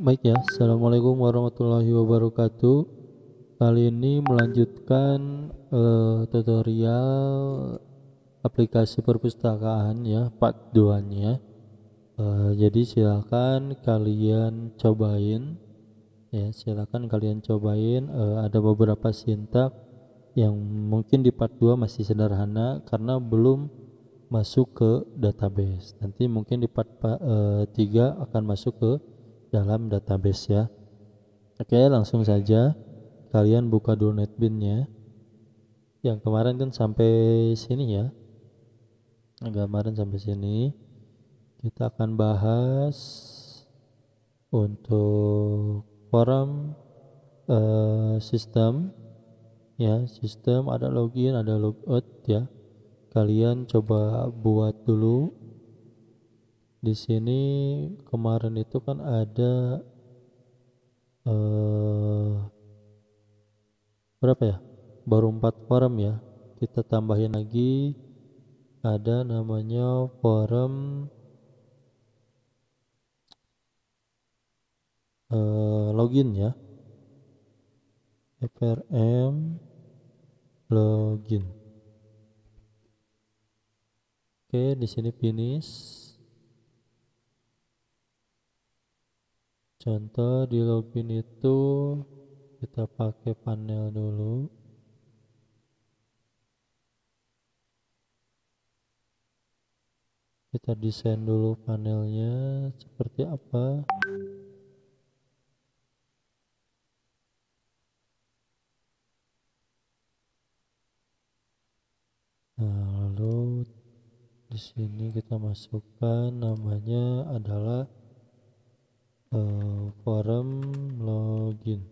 Baik ya, Assalamualaikum warahmatullahi wabarakatuh Kali ini melanjutkan uh, tutorial aplikasi perpustakaan ya, part 2 nya uh, eh, Jadi silakan kalian cobain Ya silakan kalian cobain uh, ada beberapa sintak yang mungkin di part 2 masih sederhana karena belum masuk ke database Nanti mungkin di part uh, akan masuk ke dalam database ya. Oke, langsung saja kalian buka dulu netbinnya Yang kemarin kan sampai sini ya. Yang kemarin sampai sini kita akan bahas untuk forum uh, sistem ya, sistem ada login, ada logout ya. Kalian coba buat dulu di sini kemarin itu kan ada eh, berapa ya baru empat forum ya kita tambahin lagi ada namanya forum eh, login ya frm login oke di sini finish Contoh di login itu kita pakai panel dulu. Kita desain dulu panelnya seperti apa. Nah, lalu di sini kita masukkan namanya adalah Eh, forum login oke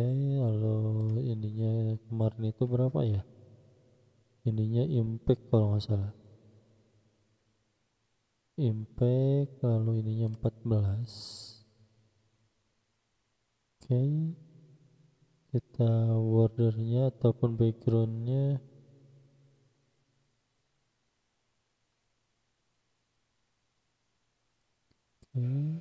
okay, lalu ininya kemarin itu berapa ya ininya impact kalau nggak salah impact lalu ininya 14 oke kita bordernya ataupun backgroundnya Hmm.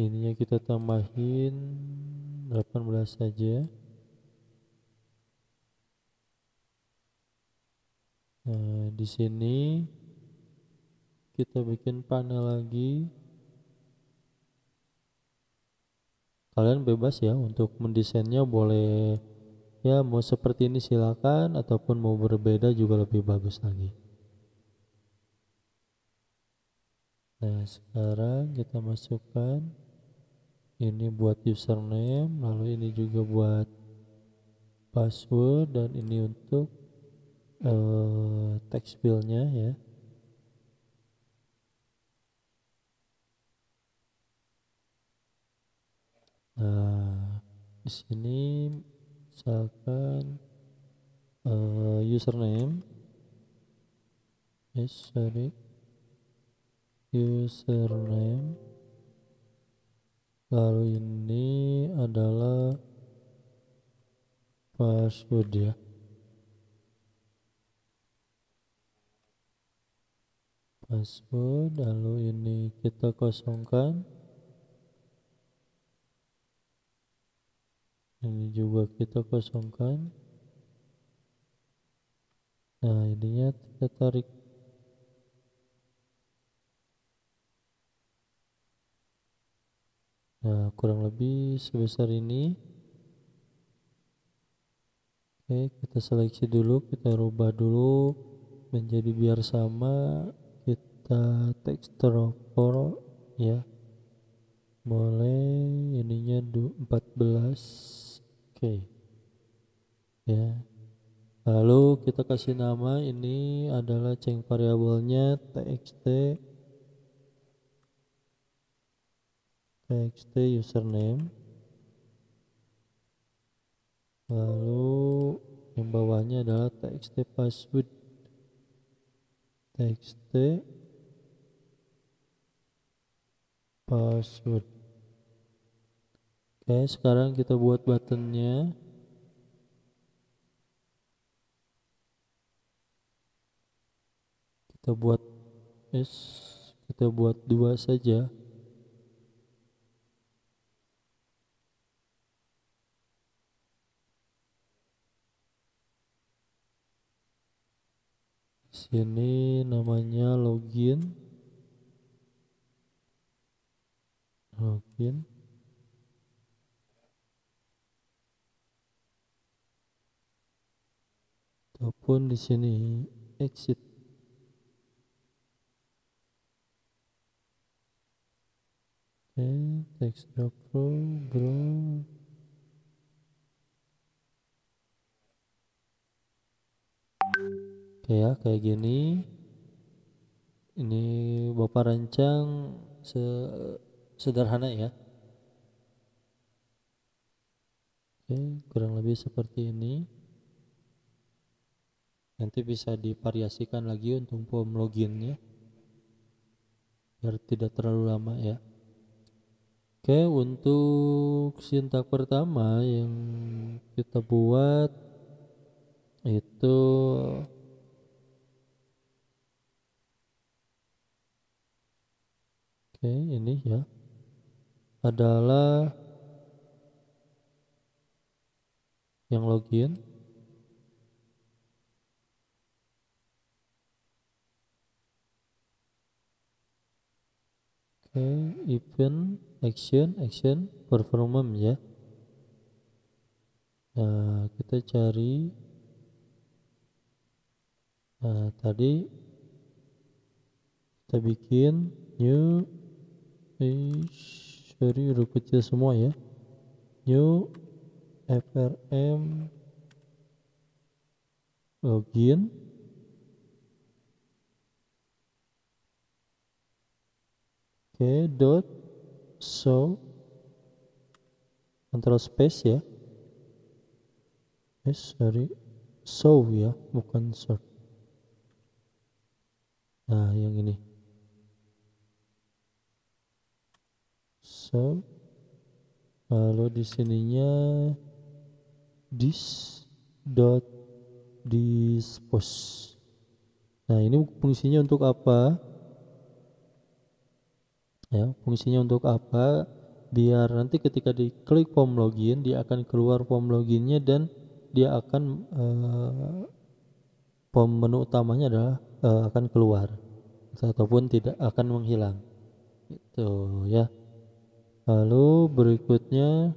Ininya kita tambahin 18 saja. Nah, di sini kita bikin panel lagi. Kalian bebas ya untuk mendesainnya boleh ya mau seperti ini silakan ataupun mau berbeda juga lebih bagus lagi. Nah, sekarang kita masukkan ini buat username, lalu ini juga buat password dan ini untuk uh, text fieldnya ya. Nah, di sini misalkan uh, username. Yes, sorry username lalu ini adalah password ya password lalu ini kita kosongkan ini juga kita kosongkan nah ininya kita tarik Nah, kurang lebih sebesar ini. Oke, kita seleksi dulu, kita rubah dulu menjadi biar sama. Kita tekstur for ya. mulai ininya 14. Oke. Ya. Lalu kita kasih nama ini adalah ceng variabelnya txt txt username lalu yang bawahnya adalah txt password txt password oke sekarang kita buat buttonnya kita buat s kita buat dua saja sini namanya login login ataupun di sini exit oke okay, text drop ya kayak gini ini bapak rancang se sederhana ya oke kurang lebih seperti ini nanti bisa divariasikan lagi untuk form loginnya biar tidak terlalu lama ya oke untuk sintak pertama yang kita buat itu Oke, ini ya adalah yang login. Oke, event, action, action, performance ya. Nah, kita cari Nah, tadi kita bikin new Ish, dari huruf kecil semua ya. New FRM login. Oke, okay, dot so antara space ya. Eh, sorry. So ya, bukan sort. Nah, yang ini. cancel lalu di sininya dis dot dispose nah ini fungsinya untuk apa ya fungsinya untuk apa biar nanti ketika diklik form login dia akan keluar form loginnya dan dia akan uh, form menu utamanya adalah uh, akan keluar ataupun tidak akan menghilang Itu ya Lalu berikutnya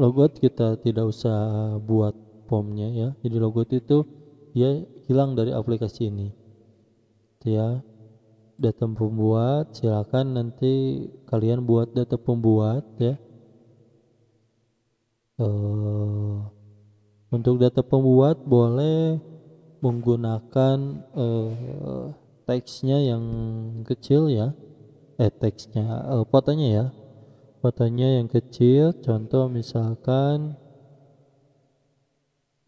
logot kita tidak usah buat formnya ya. Jadi logot itu dia hilang dari aplikasi ini. ya. Data pembuat silakan nanti kalian buat data pembuat ya. Eh, untuk data pembuat boleh menggunakan eh, teksnya yang kecil ya eh teksnya eh, fotonya ya fotonya yang kecil contoh misalkan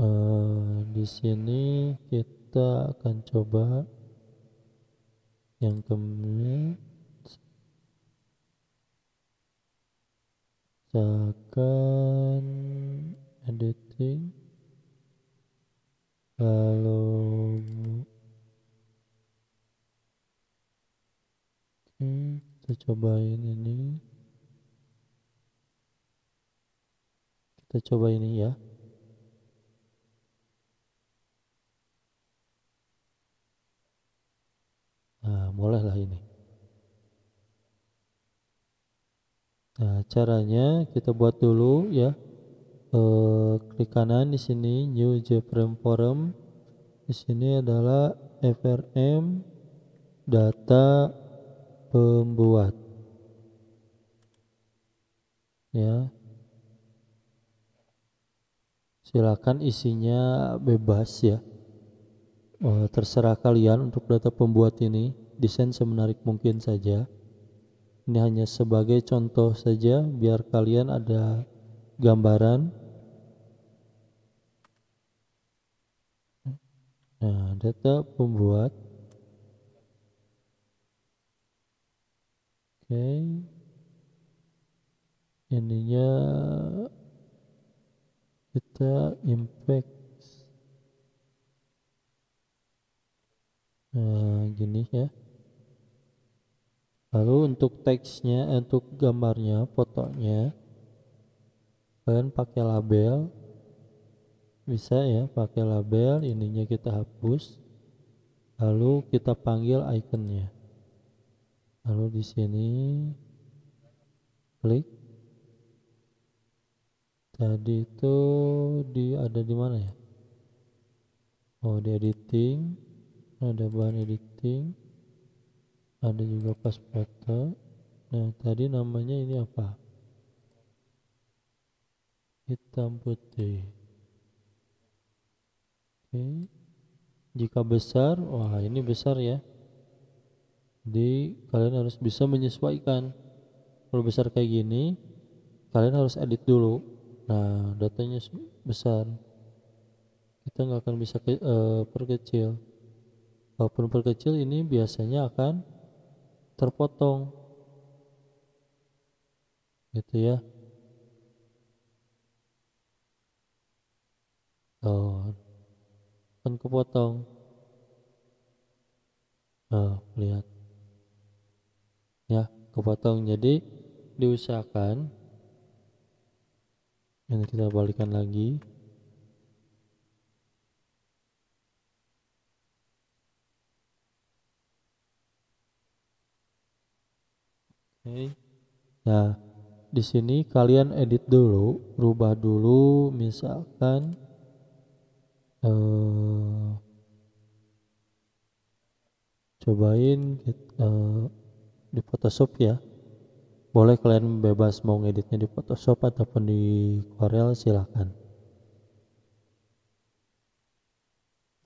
eh, di sini kita akan coba yang kemudian misalkan editing lalu Oke, kita cobain ini. Kita coba ini ya. Nah, bolehlah ini. Nah, caranya kita buat dulu ya. E, klik kanan di sini New JFrame Forum. Di sini adalah FRM data pembuat ya silakan isinya bebas ya oh, terserah kalian untuk data pembuat ini desain semenarik mungkin saja ini hanya sebagai contoh saja biar kalian ada gambaran nah data pembuat okay. ininya kita impact nah gini ya lalu untuk teksnya eh, untuk gambarnya fotonya kalian pakai label bisa ya pakai label ininya kita hapus lalu kita panggil iconnya Lalu di sini klik. Tadi itu di ada di mana ya? Oh, di editing. Ada bahan editing. Ada juga pas foto. Nah, tadi namanya ini apa? Hitam putih. Oke. Okay. Jika besar, wah ini besar ya jadi kalian harus bisa menyesuaikan kalau besar kayak gini kalian harus edit dulu nah datanya besar kita nggak akan bisa ke, uh, perkecil walaupun perkecil ini biasanya akan terpotong gitu ya oh akan kepotong nah lihat ya kepotong jadi diusahakan ini kita balikan lagi Oke. Nah, di sini kalian edit dulu, rubah dulu misalkan eh cobain kita eh, di Photoshop ya boleh kalian bebas mau ngeditnya di Photoshop ataupun di Corel silahkan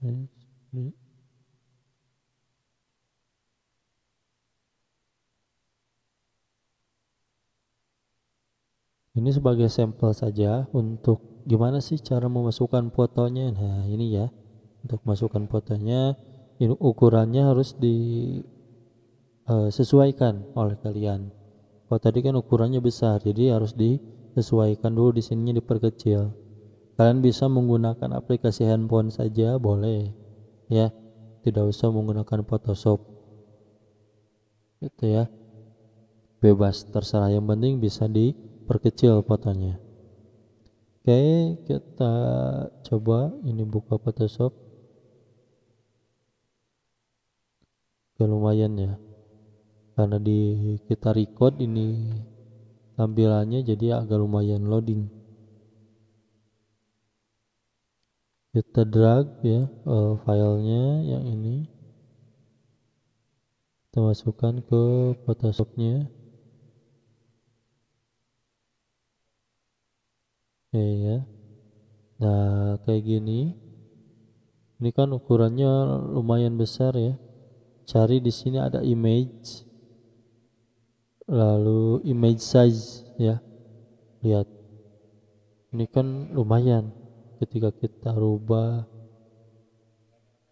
ini sebagai sampel saja untuk gimana sih cara memasukkan fotonya nah ini ya untuk masukkan fotonya ini ukurannya harus di uh, sesuaikan oleh kalian. Kalau oh, tadi kan ukurannya besar, jadi harus disesuaikan dulu di sininya diperkecil. Kalian bisa menggunakan aplikasi handphone saja boleh, ya. Tidak usah menggunakan Photoshop. Itu ya. Bebas terserah yang penting bisa diperkecil fotonya. Oke, kita coba ini buka Photoshop. Ya lumayan ya karena di kita record ini tampilannya jadi agak lumayan loading kita drag ya uh, filenya yang ini kita masukkan ke photoshopnya oke okay, ya nah kayak gini ini kan ukurannya lumayan besar ya cari di sini ada image lalu image size ya lihat ini kan lumayan ketika kita rubah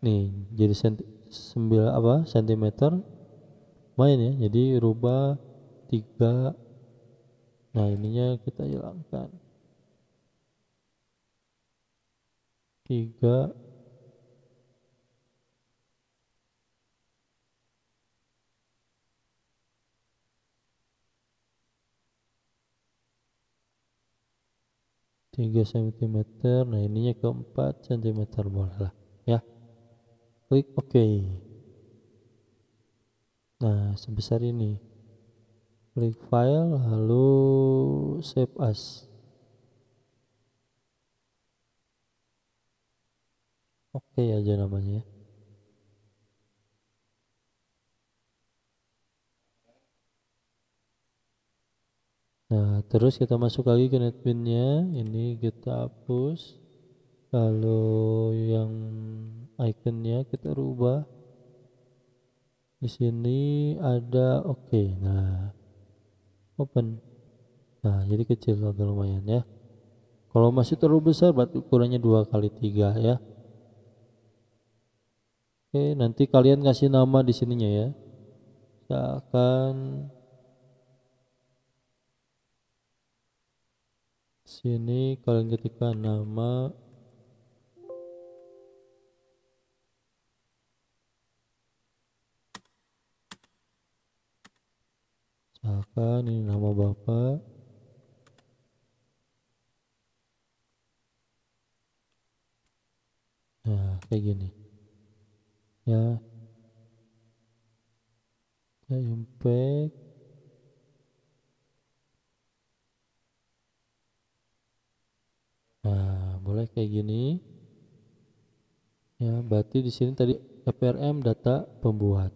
nih jadi senti, sembil, apa sentimeter lumayan ya jadi rubah tiga nah ininya kita hilangkan tiga 3 cm nah ininya ke 4 cm bolehlah ya klik OK nah sebesar ini klik file lalu save as oke okay aja namanya ya Nah, terus kita masuk lagi ke netbinnya. Ini kita hapus. Kalau yang iconnya kita rubah. Di sini ada oke. Okay. Nah, open. Nah, jadi kecil agak lumayan ya. Kalau masih terlalu besar berarti ukurannya dua kali tiga ya. Oke, nanti kalian kasih nama di sininya ya. saya akan sini kalian ketikkan nama misalkan ini nama bapak nah kayak gini ya ya impact Nah, boleh kayak gini. Ya, berarti di sini tadi prm data pembuat.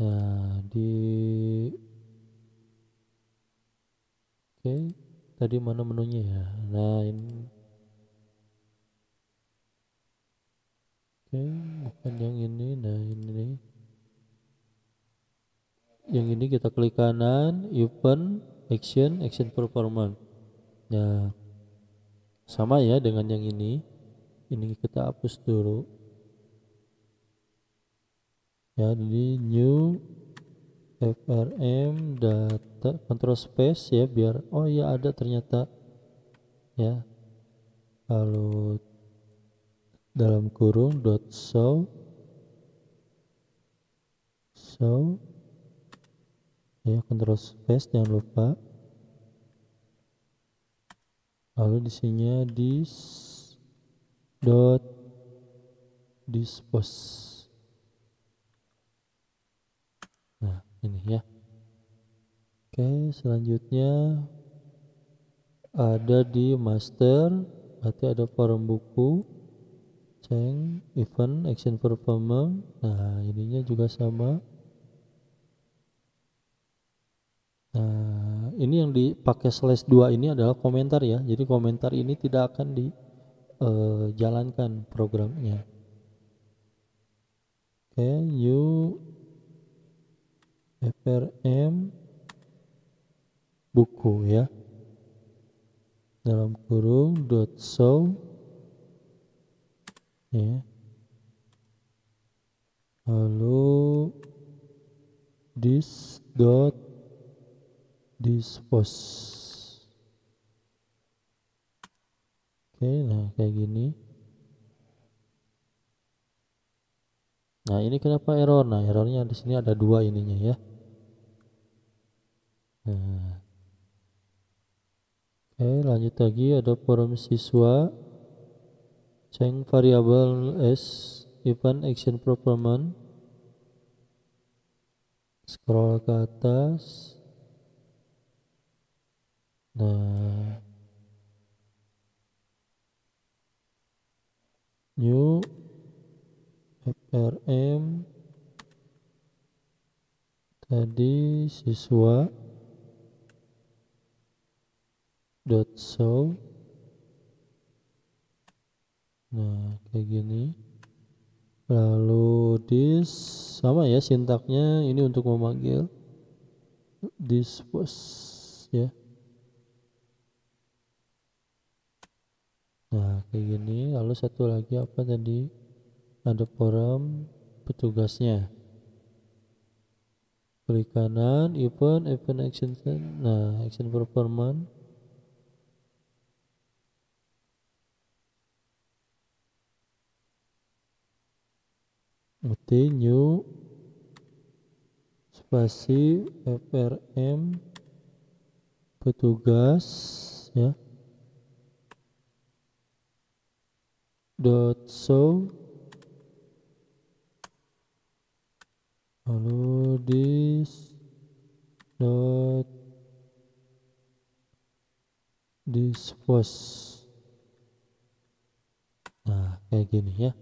Nah, di Oke, tadi mana menunya ya? Nah, ini Oke, okay. bukan yang ini. Nah, ini nih. Yang ini kita klik kanan, event, action, action performance. Nah, sama ya dengan yang ini ini kita hapus dulu ya jadi new frm data control space ya biar oh ya ada ternyata ya lalu dalam kurung dot so show ya control space jangan lupa lalu di sini dis dot dispose nah ini ya oke selanjutnya ada di master berarti ada forum buku ceng event action performance nah ininya juga sama ini yang dipakai slash 2 ini adalah komentar ya. Jadi komentar ini tidak akan dijalankan eh, uh, programnya. Oke, okay, new frm buku ya. Dalam kurung dot show ya. Lalu this dot dispose oke nah kayak gini nah ini kenapa error nah errornya di sini ada dua ininya ya nah Oke, lanjut lagi ada forum siswa. Change variable S event action performance. Scroll ke atas. Nah. New FRM tadi siswa dot show nah kayak gini lalu this sama ya sintaknya ini untuk memanggil this was ya yeah. Nah, kayak gini. Lalu satu lagi apa tadi? Ada forum petugasnya. Klik kanan, event, event action, nah action performance. Oke, new spasi FRM petugas ya dot so lalu this dot dispose nah kayak gini ya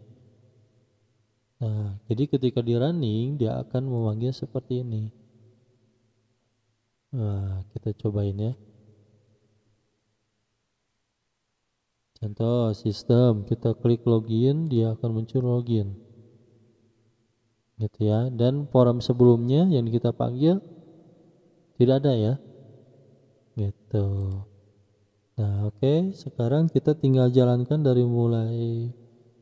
nah jadi ketika di running dia akan memanggil seperti ini nah kita cobain ya Contoh sistem, kita klik login, dia akan muncul login. Gitu ya. Dan forum sebelumnya yang kita panggil tidak ada ya. Gitu. Nah, oke, okay. sekarang kita tinggal jalankan dari mulai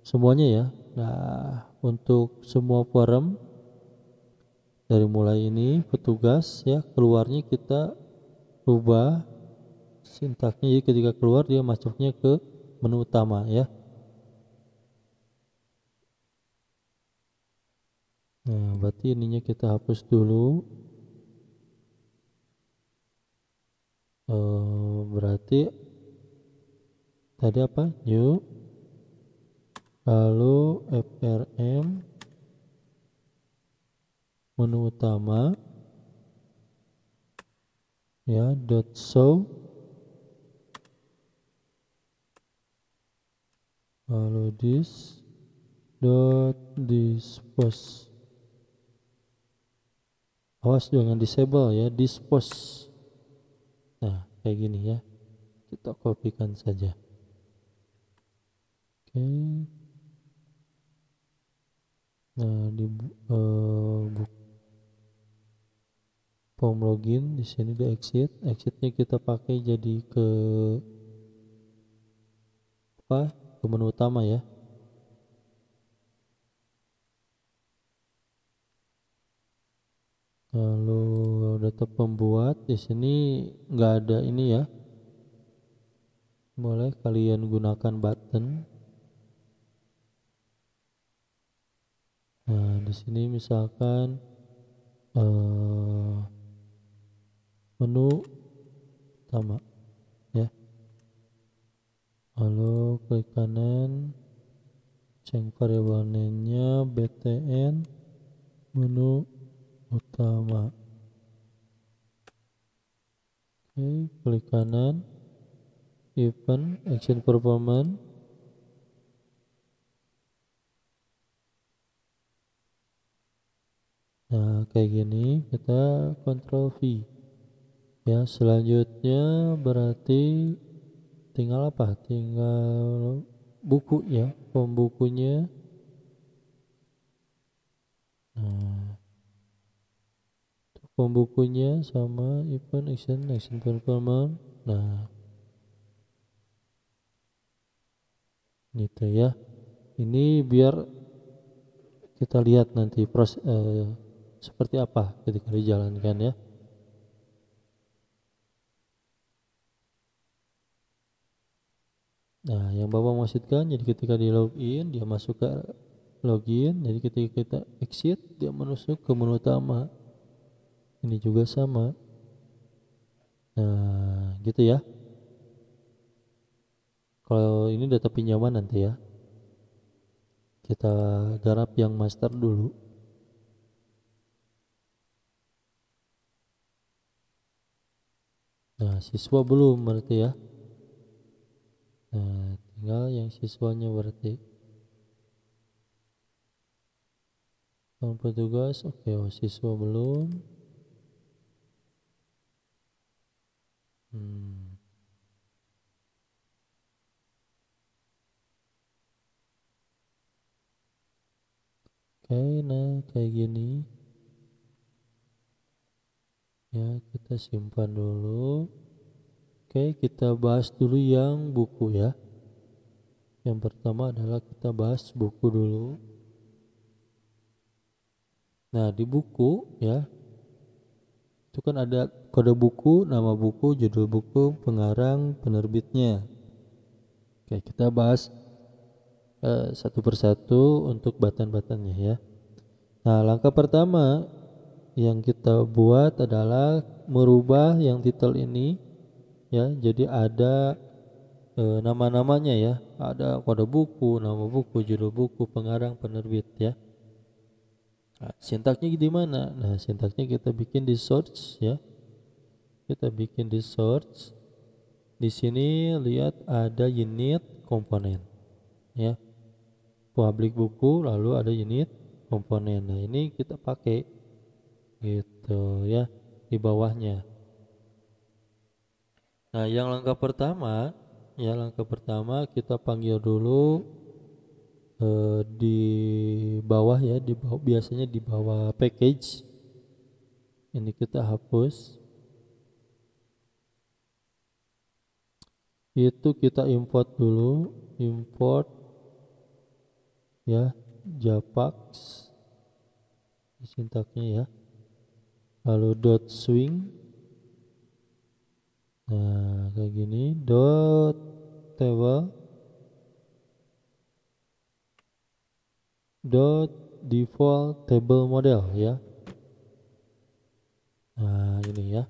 semuanya ya. Nah, untuk semua forum dari mulai ini petugas ya keluarnya kita rubah sintaknya jadi ketika keluar dia masuknya ke menu utama ya. Nah, berarti ininya kita hapus dulu. Oh, berarti tadi apa? New lalu FRM menu utama ya dot show lalu this dot dispose awas jangan disable ya dispose nah kayak gini ya kita kopikan saja oke okay. nah di uh, eh, buk form login di sini di exit exitnya kita pakai jadi ke apa ke menu utama ya lalu data pembuat di sini nggak ada ini ya boleh kalian gunakan button nah di sini misalkan uh, menu utama lalu klik kanan cek variabel btn menu utama oke klik kanan event action performance Nah, kayak gini kita kontrol V. Ya, selanjutnya berarti tinggal apa tinggal buku ya pembukunya nah pembukunya sama event action action performance nah gitu ya ini biar kita lihat nanti proses eh, seperti apa ketika dijalankan ya Nah, yang Bapak maksudkan jadi ketika di login dia masuk ke login, jadi ketika kita exit dia menusuk ke menu utama. Ini juga sama. Nah, gitu ya. Kalau ini data pinjaman nanti ya. Kita garap yang master dulu. Nah, siswa belum berarti ya. Nah, tinggal yang siswanya berarti. Tahun petugas, oke, okay, oh, siswa belum. Hmm. Oke, okay, nah kayak gini. Ya, kita simpan dulu. Oke, kita bahas dulu yang buku ya. Yang pertama adalah kita bahas buku dulu. Nah, di buku ya. Itu kan ada kode buku, nama buku, judul buku, pengarang, penerbitnya. Oke, kita bahas uh, satu persatu untuk batan-batannya ya. Nah, langkah pertama yang kita buat adalah merubah yang titel ini ya jadi ada e, nama-namanya ya ada kode buku nama buku judul buku pengarang penerbit ya nah, sintaknya di mana nah sintaknya kita bikin di search ya kita bikin di search di sini lihat ada unit komponen ya public buku lalu ada unit komponen nah ini kita pakai gitu ya di bawahnya Nah, yang langkah pertama, ya langkah pertama kita panggil dulu eh, di bawah ya, di bawah biasanya di bawah package. Ini kita hapus. Itu kita import dulu, import ya javax sintaknya ya. Lalu dot swing Nah, kayak gini. Dot table dot default table model ya. Nah, ini ya.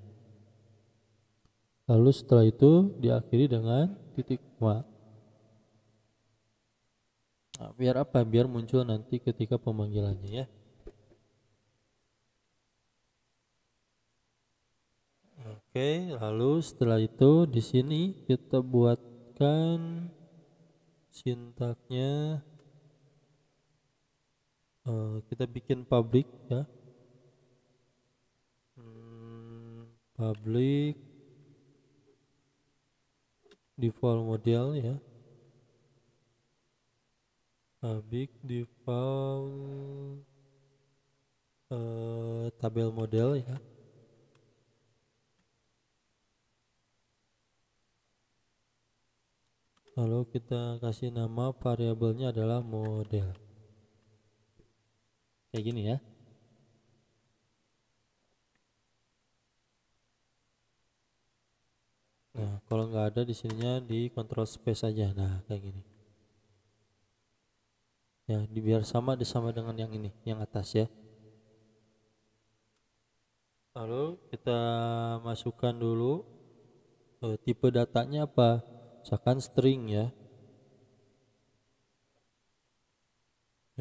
Lalu setelah itu diakhiri dengan titik koma. Nah, biar apa? Biar muncul nanti ketika pemanggilannya ya. Oke, lalu setelah itu di sini kita buatkan sintaknya uh, kita bikin public ya. Hmm, public default model ya. Public default uh, tabel model ya. lalu kita kasih nama variabelnya adalah model kayak gini ya nah kalau nggak ada di sininya di control space aja nah kayak gini ya biar sama sama dengan yang ini yang atas ya lalu kita masukkan dulu eh, tipe datanya apa misalkan string ya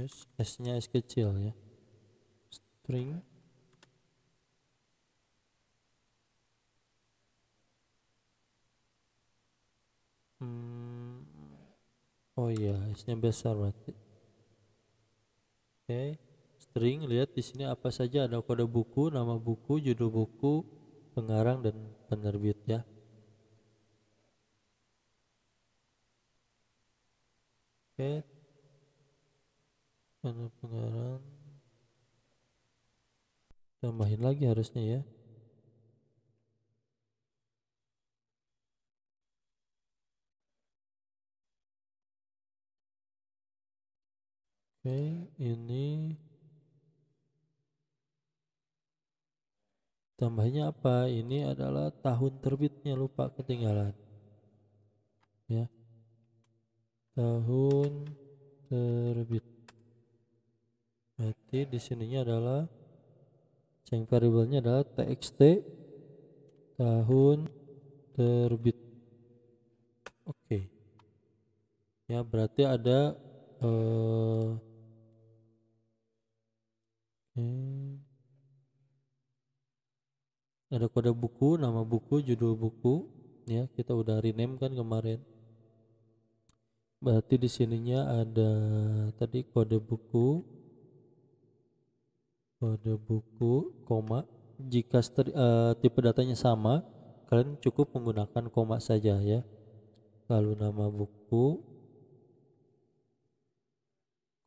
s s nya s kecil ya string hmm. oh iya s nya besar berarti oke okay. string lihat di sini apa saja ada kode buku nama buku judul buku pengarang dan penerbit ya Oke. Karena pengarang tambahin lagi harusnya ya. Oke, ini tambahnya apa? Ini adalah tahun terbitnya lupa ketinggalan. tahun terbit berarti di sininya adalah change variabelnya adalah txt tahun terbit oke okay. ya berarti ada uh, ada kode buku nama buku judul buku ya kita udah rename kan kemarin Berarti di sininya ada tadi kode buku kode buku koma jika uh, tipe datanya sama kalian cukup menggunakan koma saja ya lalu nama buku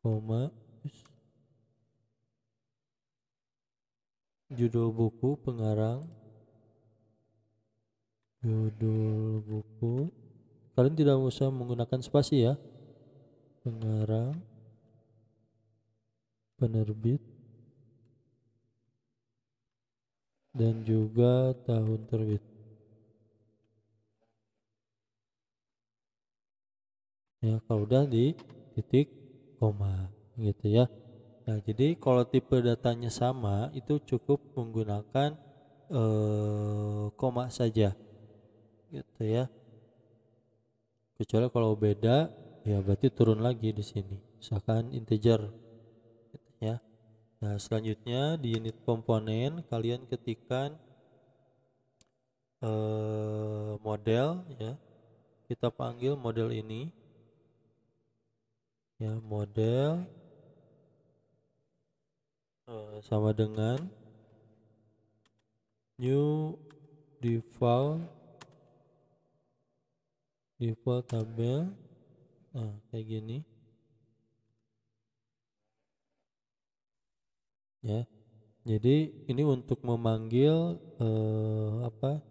koma judul buku pengarang judul buku Kalian tidak usah menggunakan spasi ya. Pengarang penerbit dan juga tahun terbit. Ya, kalau udah di titik koma gitu ya. Nah, jadi kalau tipe datanya sama itu cukup menggunakan eh, koma saja. Gitu ya kecuali kalau beda ya berarti turun lagi di sini Misalkan integer ya nah selanjutnya di unit komponen kalian ketikkan eh, model ya kita panggil model ini ya model eh, sama dengan new default default tabel nah kayak gini ya jadi ini untuk memanggil eh, apa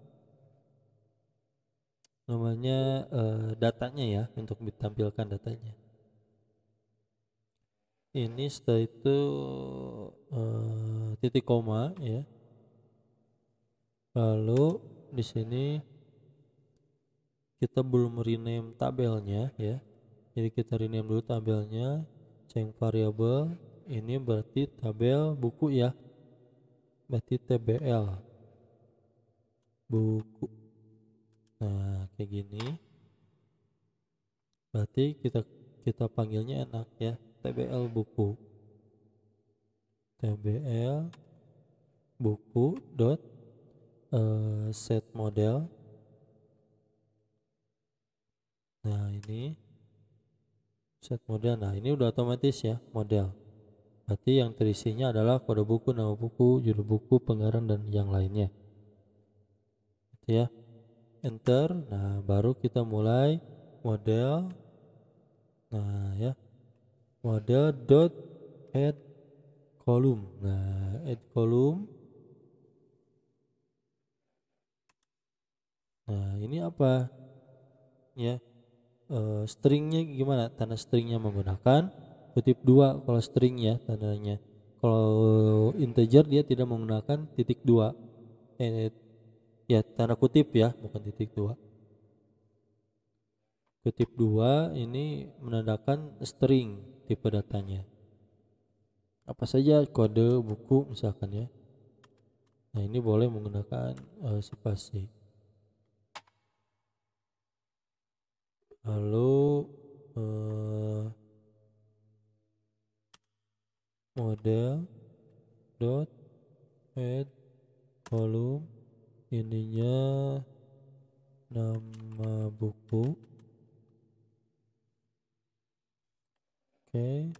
namanya eh, datanya ya untuk ditampilkan datanya ini setelah itu eh, titik koma ya lalu di sini kita belum rename tabelnya ya jadi kita rename dulu tabelnya change variable ini berarti tabel buku ya berarti TBL buku nah kayak gini berarti kita kita panggilnya enak ya TBL buku TBL buku dot uh, set model Nah ini set model. Nah ini udah otomatis ya model. Berarti yang terisinya adalah kode buku, nama buku, judul buku, penggaran dan yang lainnya. Gitu ya. Enter. Nah baru kita mulai model. Nah ya model dot add column. Nah add column. Nah ini apa? Ya uh, stringnya gimana tanda stringnya menggunakan kutip dua kalau string ya tandanya kalau integer dia tidak menggunakan titik dua eh, ya tanda kutip ya bukan titik dua kutip dua ini menandakan string tipe datanya apa saja kode buku misalkan ya nah ini boleh menggunakan uh, eh, spasi lalu uh, model dot add volume ininya nama buku oke okay.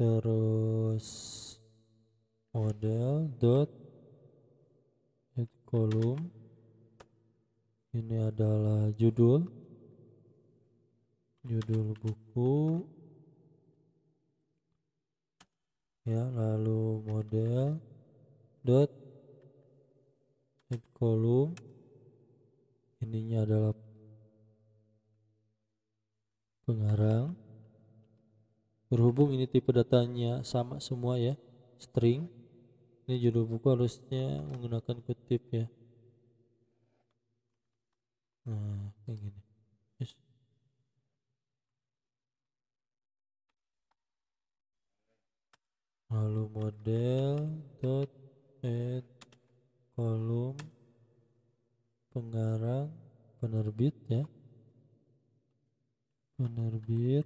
terus model dot add column ini adalah judul judul buku ya lalu model dot head column ininya adalah pengarang berhubung ini tipe datanya sama semua ya string ini judul buku harusnya menggunakan kutip ya nah kayak gini model dot add kolom pengarang penerbit ya penerbit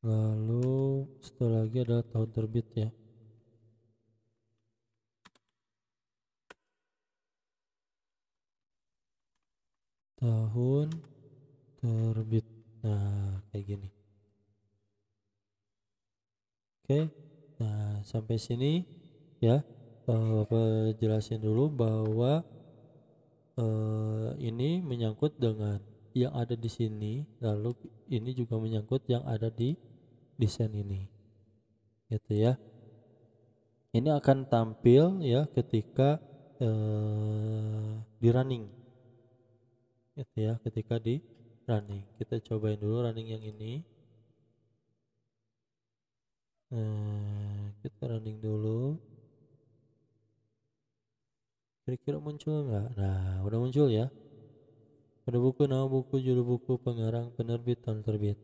lalu setelah lagi adalah tahun terbit ya tahun terbit Nah, kayak gini. Oke. Nah, sampai sini ya. Uh, Bapak jelasin dulu bahwa uh, ini menyangkut dengan yang ada di sini, lalu ini juga menyangkut yang ada di desain ini. Gitu ya. Ini akan tampil ya ketika uh, di running. Gitu ya, ketika di running kita cobain dulu running yang ini nah kita running dulu kira-kira muncul nggak nah udah muncul ya pada buku nama buku judul buku pengarang penerbit tahun terbit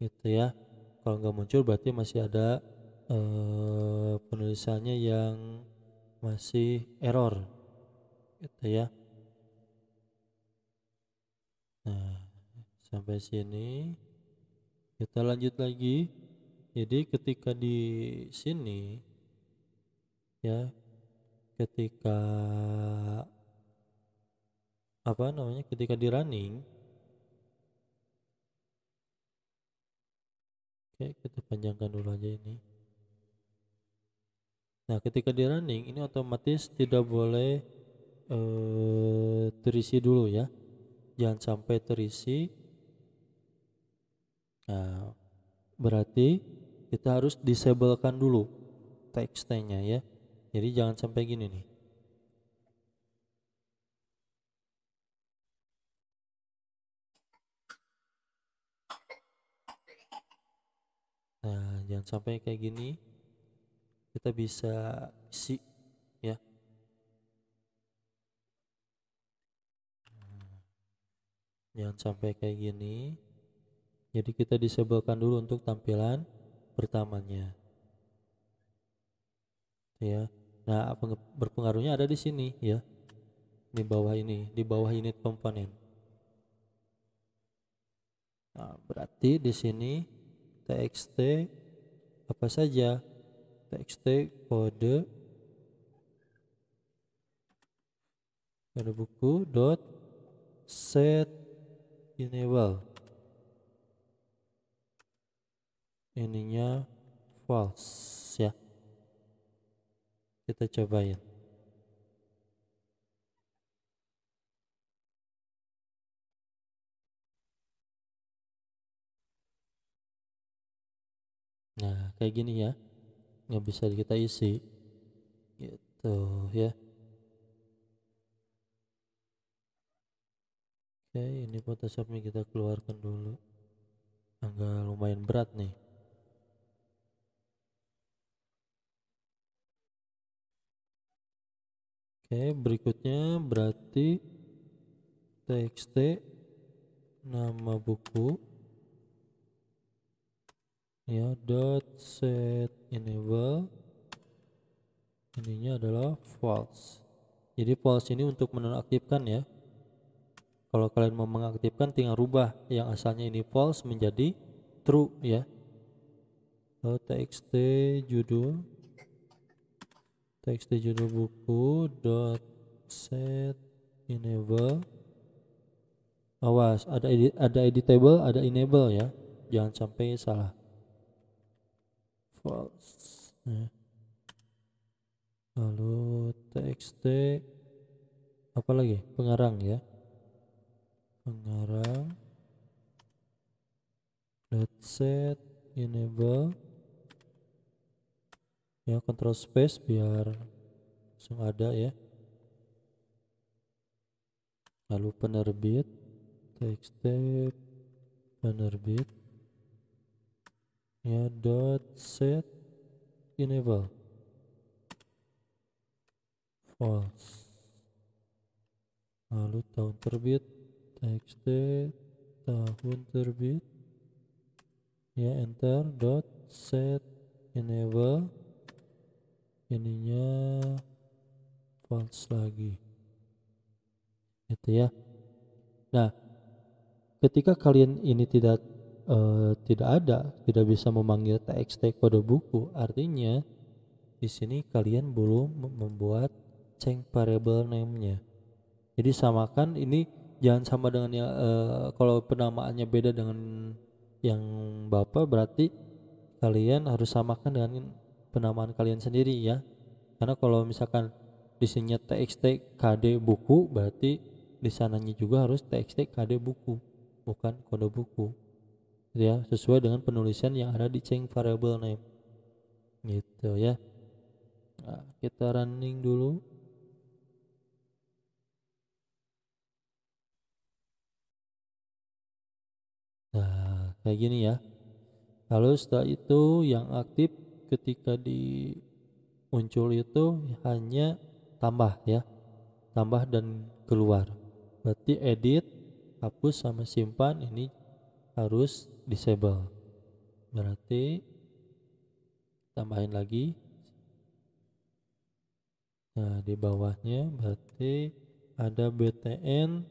gitu ya kalau nggak muncul berarti masih ada uh, penulisannya yang masih error gitu ya sampai sini kita lanjut lagi jadi ketika di sini ya ketika apa namanya ketika di running Oke, kita panjangkan dulu aja ini. Nah, ketika di running ini otomatis tidak boleh eh, terisi dulu ya. Jangan sampai terisi Nah, berarti kita harus disablekan dulu txt-nya ya. Jadi jangan sampai gini nih. Nah, jangan sampai kayak gini. Kita bisa isi ya. Nah, jangan sampai kayak gini. Jadi kita disebelkan dulu untuk tampilan pertamanya. Ya. Nah, berpengaruhnya ada di sini ya. Di bawah ini, di bawah unit komponen. Nah, berarti di sini txt apa saja? txt kode kode buku dot set enable ininya false ya kita cobain nah kayak gini ya nggak bisa kita isi gitu ya oke ini photoshopnya kita keluarkan dulu agak lumayan berat nih Oke, berikutnya berarti txt nama buku ya dot set enable ininya adalah false jadi false ini untuk menonaktifkan ya kalau kalian mau mengaktifkan tinggal rubah yang asalnya ini false menjadi true ya txt judul teks di judul buku dot set enable awas ada edit, ada editable ada enable ya jangan sampai salah false eh. lalu txt apa lagi pengarang ya pengarang dot set enable ya control space biar langsung ada ya lalu penerbit txt penerbit ya dot set enable false lalu tahun terbit txt tahun terbit ya enter dot set enable ininya false lagi itu ya nah ketika kalian ini tidak uh, tidak ada tidak bisa memanggil txt kode buku artinya di sini kalian belum membuat change variable name-nya jadi samakan ini jangan sama dengan yang uh, kalau penamaannya beda dengan yang bapak berarti kalian harus samakan dengan penamaan kalian sendiri ya karena kalau misalkan disini teks txt kd buku berarti di sananya juga harus txt kd buku bukan kode buku gitu ya sesuai dengan penulisan yang ada di change variable name gitu ya nah, kita running dulu nah kayak gini ya lalu setelah itu yang aktif ketika di muncul itu hanya tambah ya tambah dan keluar berarti edit hapus sama simpan ini harus disable berarti tambahin lagi nah di bawahnya berarti ada btn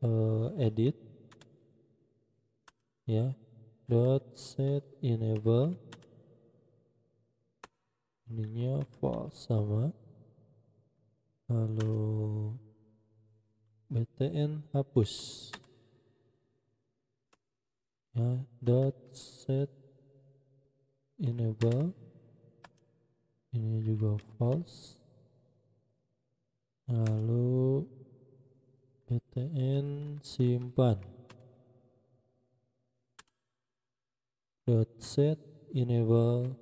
uh, eh, edit ya dot set enable ininya false sama lalu btn hapus ya dot set enable ini juga false lalu btn simpan dot set enable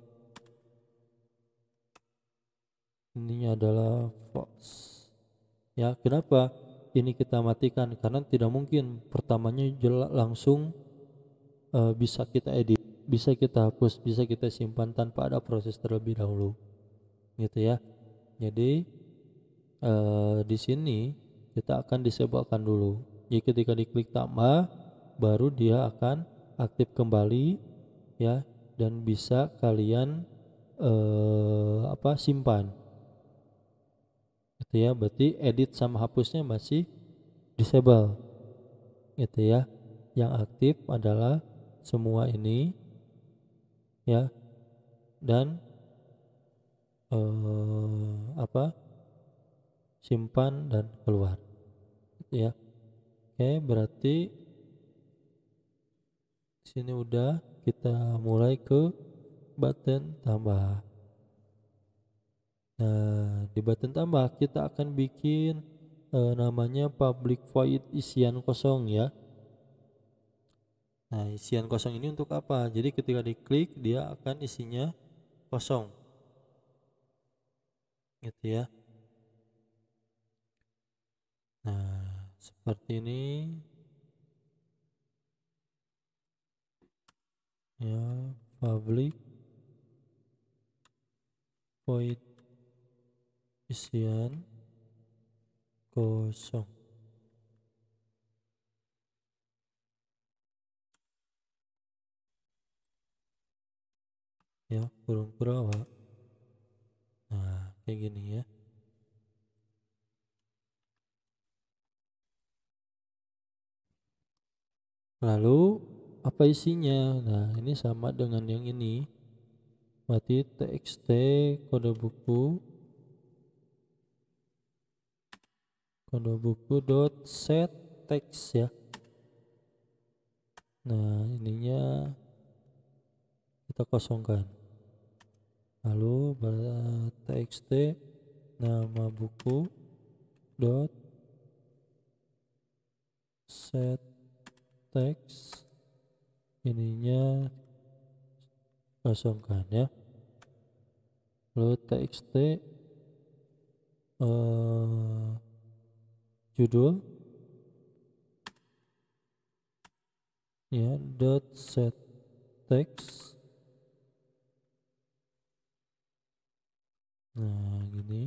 ininya adalah false. Ya, kenapa ini kita matikan? Karena tidak mungkin pertamanya jelas langsung uh, bisa kita edit, bisa kita hapus, bisa kita simpan tanpa ada proses terlebih dahulu. Gitu ya. Jadi uh, di sini kita akan disebabkan dulu. Jadi ya, ketika diklik tambah baru dia akan aktif kembali ya dan bisa kalian uh, apa simpan gitu ya berarti edit sama hapusnya masih disable gitu ya yang aktif adalah semua ini ya dan eh, apa simpan dan keluar gitu ya oke berarti sini udah kita mulai ke button tambah Nah, eh, di button tambah kita akan bikin e, namanya public void isian kosong ya. Nah, isian kosong ini untuk apa? Jadi ketika diklik dia akan isinya kosong. Gitu ya. Nah, seperti ini. Ya, public void isian kosong ya burung purba nah kayak gini ya lalu apa isinya nah ini sama dengan yang ini berarti txt kode buku Kode buku dot set text ya. Nah, ininya kita kosongkan. Lalu txt nama buku dot set text ininya kosongkan ya lalu txt uh, judul ya dot set text nah gini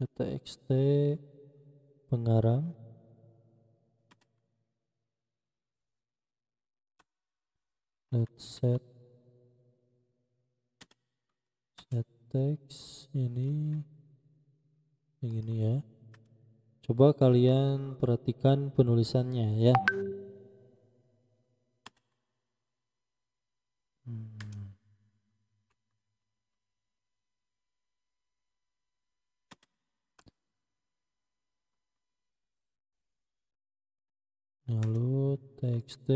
txt pengarang dot set set text ini yang ini ya coba kalian perhatikan penulisannya ya hmm. lalu txt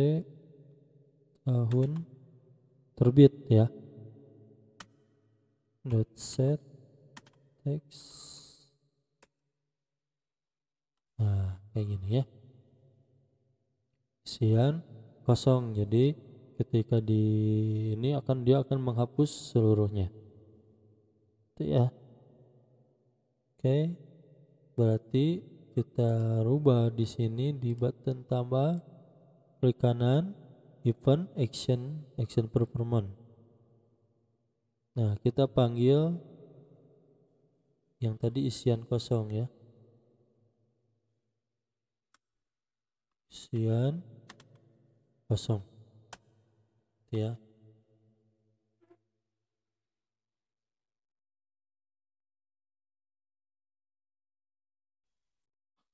tahun terbit ya dot set text Nah, kayak gini ya. Isian kosong. Jadi ketika di ini akan dia akan menghapus seluruhnya. Itu ya. Oke. Berarti kita rubah di sini di button tambah klik kanan event action action performance. Nah, kita panggil yang tadi isian kosong ya. Sian, kosong ya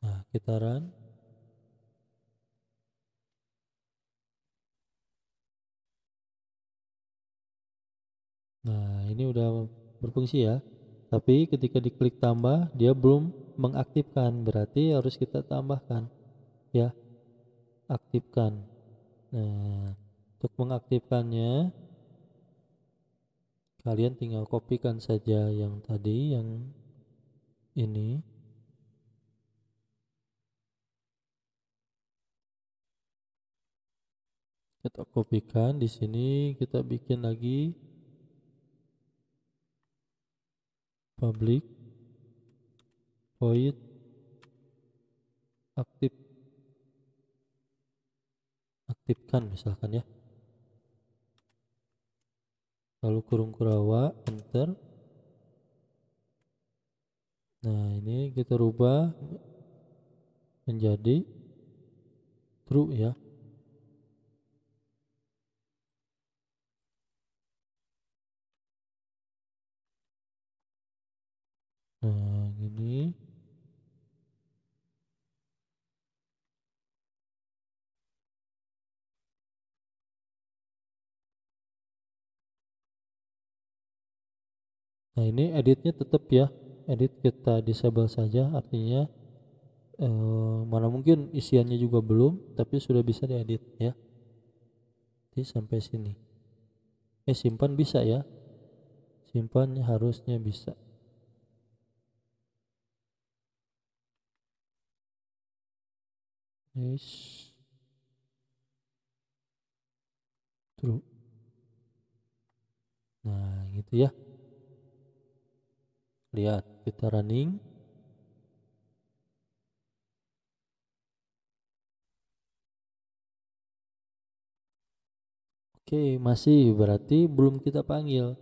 nah kita run nah ini udah berfungsi ya tapi ketika diklik tambah dia belum mengaktifkan berarti harus kita tambahkan ya aktifkan. Nah, untuk mengaktifkannya kalian tinggal kopikan saja yang tadi yang ini kita kopikan di sini kita bikin lagi public void aktif aktifkan misalkan ya lalu kurung kurawa enter nah ini kita rubah menjadi true ya nah ini Nah ini editnya tetap ya, edit kita disable saja, artinya eh, mana mungkin isiannya juga belum, tapi sudah bisa diedit ya. Jadi sampai sini. Eh simpan bisa ya, simpan harusnya bisa. Yes. True. Nah gitu ya lihat kita running oke masih berarti belum kita panggil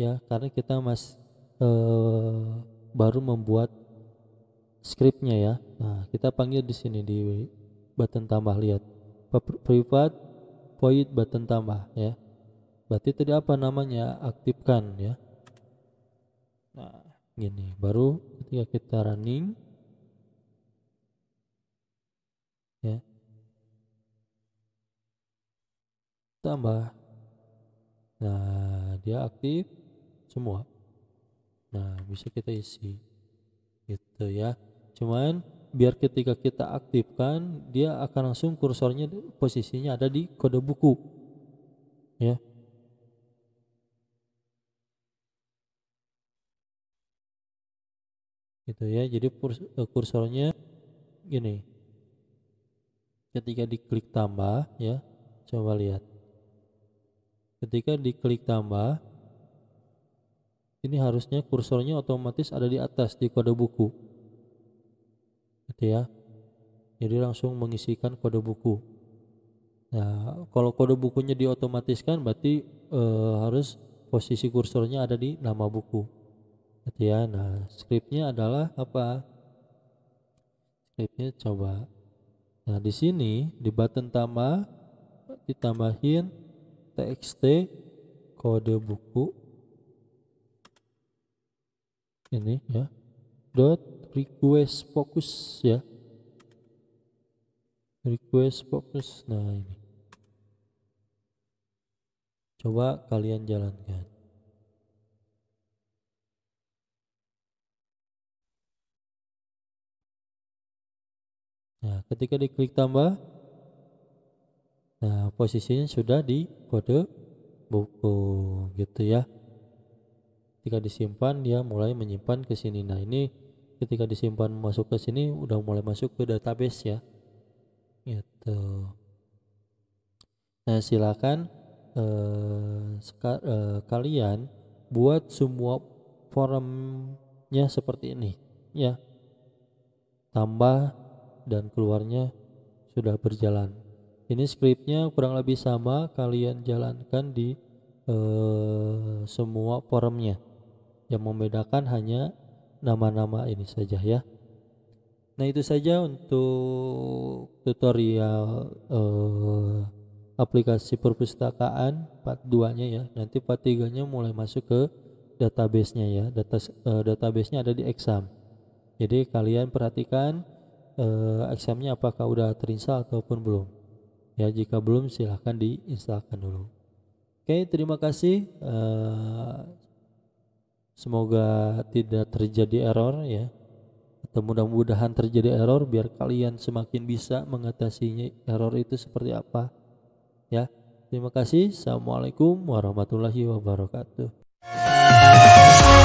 ya karena kita mas uh, baru membuat scriptnya ya nah kita panggil di sini di button tambah lihat privat void button tambah ya berarti tadi apa namanya aktifkan ya nah gini baru ketika kita running ya tambah nah dia aktif semua nah bisa kita isi gitu ya cuman biar ketika kita aktifkan dia akan langsung kursornya posisinya ada di kode buku ya gitu ya jadi eh, kursornya gini ketika diklik tambah ya coba lihat ketika diklik tambah ini harusnya kursornya otomatis ada di atas di kode buku gitu ya jadi langsung mengisikan kode buku nah kalau kode bukunya diotomatiskan berarti eh, harus posisi kursornya ada di nama buku gitu ya nah scriptnya adalah apa scriptnya coba nah di sini di button tambah ditambahin txt kode buku ini ya dot request focus ya request focus. nah ini coba kalian jalankan Nah, ketika diklik tambah, nah posisinya sudah di kode buku gitu ya. Ketika disimpan dia mulai menyimpan ke sini. Nah, ini ketika disimpan masuk ke sini udah mulai masuk ke database ya. Gitu. Nah, silakan eh, eh, kalian buat semua forumnya seperti ini ya. Tambah dan keluarnya sudah berjalan. Ini skripnya kurang lebih sama kalian jalankan di eh, semua forumnya. Yang membedakan hanya nama-nama ini saja ya. Nah itu saja untuk tutorial eh, aplikasi perpustakaan part 2 nya ya. Nanti part 3 nya mulai masuk ke database nya ya. Data, eh, database nya ada di exam. Jadi kalian perhatikan uh, eh, XM-nya apakah udah terinstall ataupun belum. Ya, jika belum silahkan diinstalkan dulu. Oke, terima kasih. Eh, semoga tidak terjadi error ya. Atau mudah-mudahan terjadi error biar kalian semakin bisa mengatasinya error itu seperti apa. Ya, terima kasih. Assalamualaikum warahmatullahi wabarakatuh.